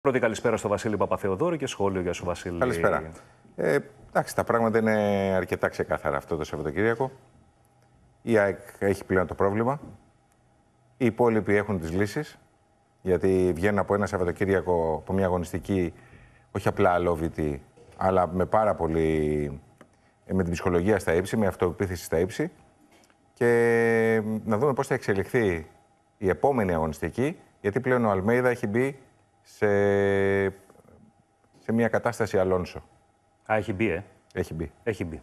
Πρώτη καλησπέρα στο Βασίλη Παπαθεοδόρη και σχόλιο για σου Βασίλη. Καλησπέρα. Ε, εντάξει, τα πράγματα είναι αρκετά ξεκάθαρα αυτό το Σαββατοκύριακο. Η ΑΕΚ έχει πλέον το πρόβλημα. Οι υπόλοιποι έχουν τις λύσεις Γιατί βγαίνουν από ένα Σαββατοκύριακο, από μια αγωνιστική, όχι απλά αλόβητη, αλλά με πάρα πολύ... Ε, με την ψυχολογία στα ύψη, με αυτοπεποίθηση στα ύψη. Και ε, να δούμε πώς θα εξελιχθεί η επόμενη αγωνιστική, γιατί πλέον ο Αλμέιδα έχει μπει σε, σε μια κατάσταση Αλόνσο. Α, έχει μπει, ε. Έχει μπει. Έχει μπει.